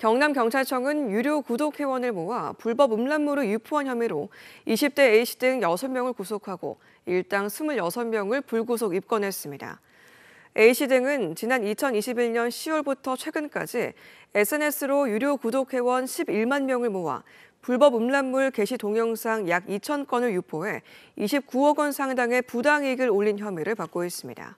경남경찰청은 유료 구독 회원을 모아 불법 음란물을 유포한 혐의로 20대 A씨 등 6명을 구속하고 일당 26명을 불구속 입건했습니다. A씨 등은 지난 2021년 10월부터 최근까지 SNS로 유료 구독 회원 11만 명을 모아 불법 음란물 게시 동영상 약 2천 건을 유포해 29억 원 상당의 부당이익을 올린 혐의를 받고 있습니다.